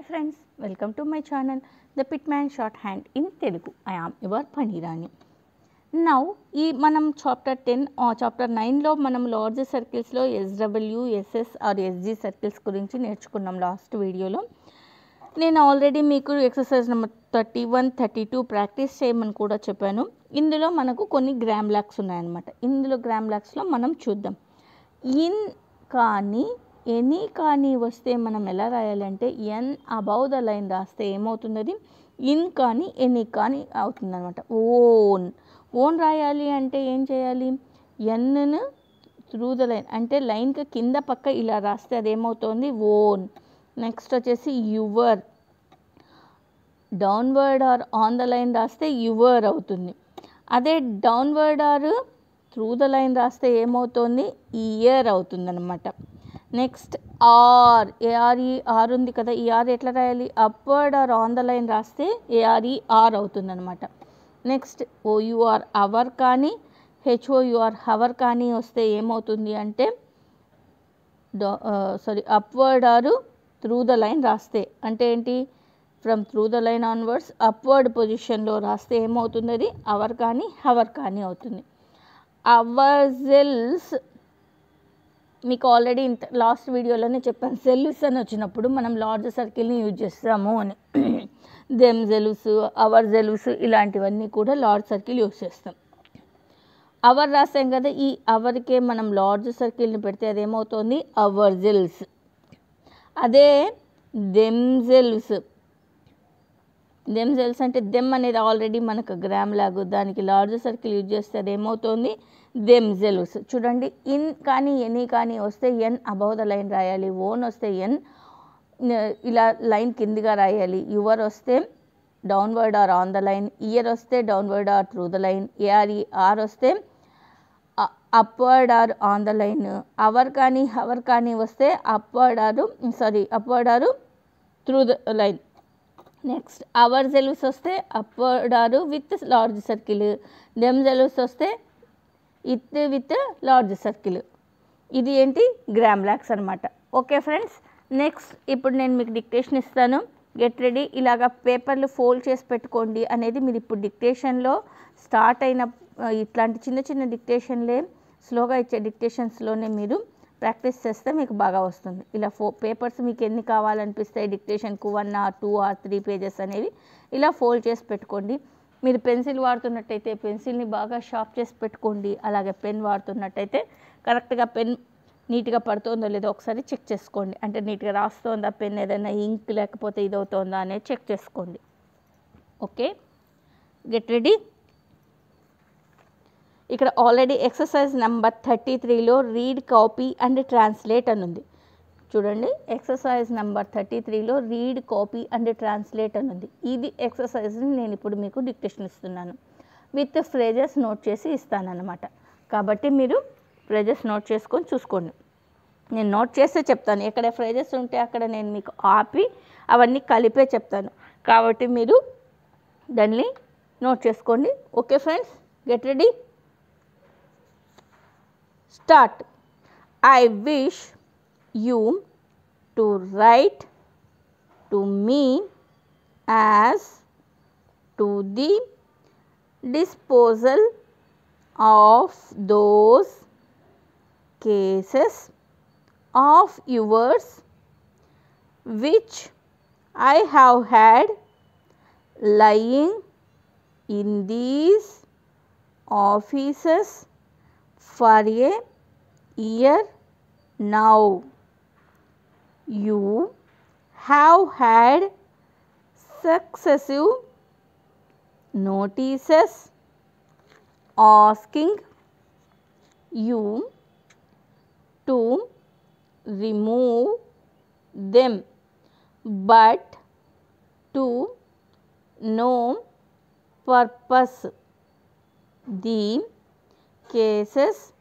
Hi friends welcome to my channel the Pitman shorthand in Telugu I am your పనీరాని now ఈ మనం chapter ten chapter నైన్లో మనం large సర్కిల్స్లో SW SS R SG circles గురించి నేర్చుకున్నాం last వీడియోలో నేను ఆల్రెడీ మీకు exercise number thirty one thirty two practice చేయమని కూడా చెప్పాను ఇందులో మనకు కొన్ని గ్రామ్ ల్యాక్స్ ఉన్నాయన్నమాట ఇందులో గ్రామ్ ల్యాక్స్లో మనం చూద్దాం ఇన్ కానీ ఎనీ కానీ వస్తే మనం ఎలా రాయాలంటే ఎన్ అబౌ ద లైన్ రాస్తే ఏమవుతున్నది ఇన్ కానీ ఎనీ కానీ అవుతుందన్నమాట ఓన్ ఓన్ రాయాలి అంటే ఏం చేయాలి ఎన్ను త్రూ ద లైన్ అంటే లైన్కి కింద పక్క ఇలా రాస్తే అదేమవుతుంది ఓన్ నెక్స్ట్ వచ్చేసి your downward R on the line రాస్తే యువర్ అవుతుంది అదే downward R through the line రాస్తే ఏమవుతుంది ఇయర్ అవుతుందన్నమాట నెక్స్ట్ ఆర్ ఏఆర్ఈ ఆర్ ఉంది కదా ఈ ఆర్ ఎట్లా రాయాలి upward R on the line రాస్తే ఏఆర్ఈ ఆర్ అవుతుందన్నమాట నెక్స్ట్ ఓయూఆర్ అవర్ కానీ హెచ్ఓయూఆర్ హవర్ కానీ వస్తే ఏమవుతుంది అంటే sorry upward R through the line రాస్తే అంటే ఏంటి from through the line onwards upward పొజిషన్లో రాస్తే ఏమవుతుంది అది అవర్ కానీ హవర్ కానీ అవుతుంది అవర్జిల్స్ మీకు ఆల్రెడీ ఇంత లాస్ట్ వీడియోలోనే చెప్పాను సెల్లుస్ అని వచ్చినప్పుడు మనం లార్జ్ సర్కిల్ని యూజ్ చేస్తాము అని దెమ్ జెలుస్ అవర్ జెలుస్ ఇలాంటివన్నీ కూడా లార్జ్ సర్కిల్ యూజ్ చేస్తాం అవర్ రాసాం కదా ఈ అవర్కే మనం లార్జ్ సర్కిల్ని పెడితే అదేమవుతుంది అవర్ జెల్స్ అదే దెమ్ జెల్స్ దెమ్ జెల్స్ అంటే దెమ్ అనేది ఆల్రెడీ మనకు గ్రామ్ లాగు దానికి లార్జ్ సర్కిల్ యూజ్ చేస్తే అదేమవుతుంది జెలుస్ చూడండి ఇన్ కానీ ఎనీ కానీ వస్తే ఎన్ అబౌ ద లైన్ రాయాలి ఓన్ వస్తే ఎన్ ఇలా లైన్ కిందిగా రాయాలి యువర్ వస్తే downward R on the line year వస్తే downward R through the line ARE are వస్తే upward R on the line our కానీ హవర్ కానీ వస్తే upward R sorry upward R through the line next ourselves వస్తే upward R with large circle themselves వస్తే it with large circle ఇది ఏంటి gram lakhs అనమాట okay friends next ఇప్పుడు నేను మీకు డిక్టేషన్ ఇస్తాను గెట్ రెడీ ఇలాగ పేపర్లు ఫోల్డ్ చేసి పెట్టుకోండి అనేది మీరు ఇప్పుడు డిక్టేషన్లో స్టార్ట్ అయిన ఇట్లాంటి చిన్న చిన్న డిక్టేషన్లే స్లోగా ఇచ్చే డిక్టేషన్స్లోనే మీరు ప్రాక్టీస్ చేస్తే మీకు బాగా వస్తుంది ఇలా ఫో పేపర్స్ మీకు ఎన్ని కావాలనిపిస్తాయి డిక్టేషన్కు one or two or three pages అనేవి ఇలా ఫోల్డ్ చేసి పెట్టుకోండి మీరు పెన్సిల్ వాడుతున్నట్టయితే పెన్సిల్ని బాగా షార్ప్ చేసి పెట్టుకోండి అలాగే పెన్ వాడుతున్నట్టయితే కరెక్ట్గా పెన్ నీట్గా పడుతుందో లేదో ఒకసారి చెక్ చేసుకోండి అంటే నీట్గా రాస్తుందా పెన్ ఏదైనా ఇంక్ లేకపోతే ఇది అవుతుందా అనేది చెక్ చేసుకోండి ఓకే గెట్ రెడీ ఇక్కడ ఆల్రెడీ ఎక్సర్సైజ్ నెంబర్ థర్టీ త్రీలో రీడ్ కాపీ అండ్ ట్రాన్స్లేట్ అని ఉంది చూడండి ఎక్సర్సైజ్ నెంబర్ థర్టీ త్రీలో రీడ్ కాపీ అండ్ ట్రాన్స్లేట్ అని ఉంది ఇది ఎక్సర్సైజ్ని నేను ఇప్పుడు మీకు డిక్టేషన్ ఇస్తున్నాను విత్ ఫ్రేజెస్ నోట్ చేసి అనమాట కాబట్టి మీరు ఫ్రేజెస్ నోట్ చేసుకొని చూసుకోండి నేను నోట్ చేస్తే చెప్తాను ఎక్కడ ఫ్రేజెస్ ఉంటే అక్కడ నేను మీకు ఆపి అవన్నీ కలిపే చెప్తాను కాబట్టి మీరు దాన్ని నోట్ చేసుకోండి okay friends get ready start I wish you to write to me as to the disposal of those cases of yours which I have had lying in these offices for a year now you have had successive notices asking you to remove them but to no purpose. The cases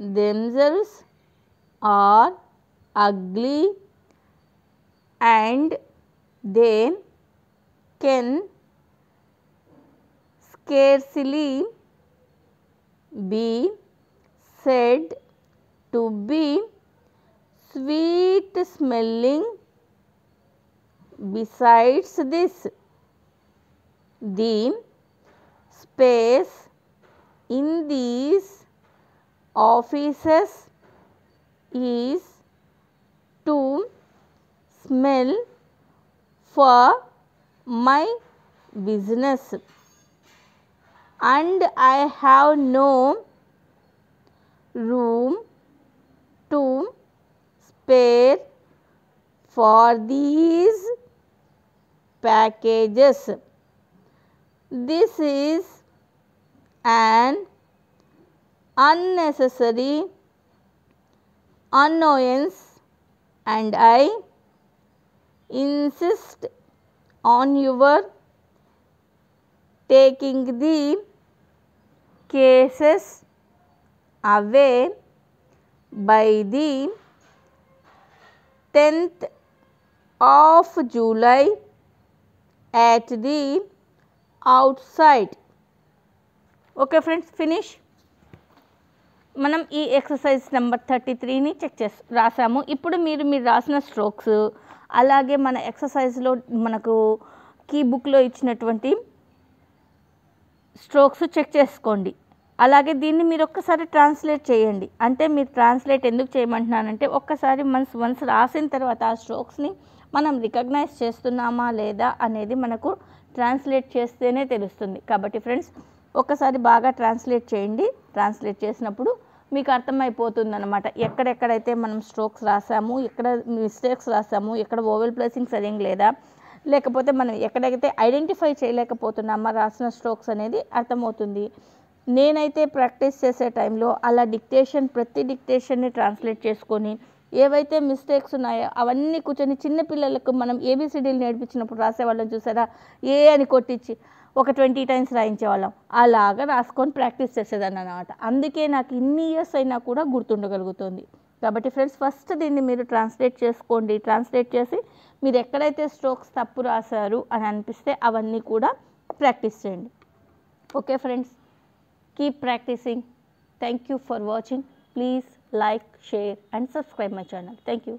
themselves are ugly and they can scarcely be said to be sweet smelling. Besides this, the space in these offices is smell for my business and I have no room to spare for these packages. This is an unnecessary annoyance and I insist on your taking the cases away by the 10th of July at the outside. Okay friends, finish. Manam e exercise number 33 ni check chess rasamu. Ipudu miru mir rasna strokes. అలాగే మన ఎక్సర్సైజ్లో మనకు key బుక్లో ఇచ్చినటువంటి strokes check చేసుకోండి అలాగే దీన్ని మీరు ఒక్కసారి ట్రాన్స్లేట్ చేయండి అంటే మీరు ట్రాన్స్లేట్ ఎందుకు చేయమంటున్నానంటే ఒక్కసారి మన్స్ వన్స్ రాసిన తర్వాత ఆ స్ట్రోక్స్ని మనం రికగ్నైజ్ చేస్తున్నామా లేదా అనేది మనకు ట్రాన్స్లేట్ చేస్తేనే తెలుస్తుంది కాబట్టి ఫ్రెండ్స్ ఒక్కసారి బాగా ట్రాన్స్లేట్ చేయండి ట్రాన్స్లేట్ చేసినప్పుడు మీకు అర్థమైపోతుంది అనమాట ఎక్కడెక్కడైతే మనం స్ట్రోక్స్ రాసాము ఎక్కడ మిస్టేక్స్ రాసాము ఎక్కడ ఓవెల్ ప్లేసింగ్ అదేం లేదా లేకపోతే మనం ఎక్కడైతే ఐడెంటిఫై చేయలేకపోతున్నామా రాసిన స్ట్రోక్స్ అనేది అర్థమవుతుంది నేనైతే ప్రాక్టీస్ చేసే టైంలో అలా డిక్టేషన్ ప్రతి డిక్టేషన్ని ట్రాన్స్లేట్ చేసుకొని ఏవైతే మిస్టేక్స్ ఉన్నాయో అవన్నీ కూర్చొని చిన్నపిల్లలకు మనం ఏబీసీడీలు నేర్పించినప్పుడు రాసేవాళ్ళని చూసారా ఏ అని కొట్టించి ఒక ట్వంటీ టైమ్స్ రాయించేవాళ్ళం అలాగా రాసుకొని ప్రాక్టీస్ చేసేదాన్ని అనమాట అందుకే నాకు ఇన్ని ఇయర్స్ అయినా కూడా గుర్తుండగలుగుతుంది కాబట్టి ఫ్రెండ్స్ ఫస్ట్ దీన్ని మీరు ట్రాన్స్లేట్ చేసుకోండి ట్రాన్స్లేట్ చేసి మీరు ఎక్కడైతే స్ట్రోక్స్ తప్పు రాశారు అని అనిపిస్తే అవన్నీ కూడా ప్రాక్టీస్ చేయండి okay friends keep practising thank you for watching please like share and subscribe my channel thank you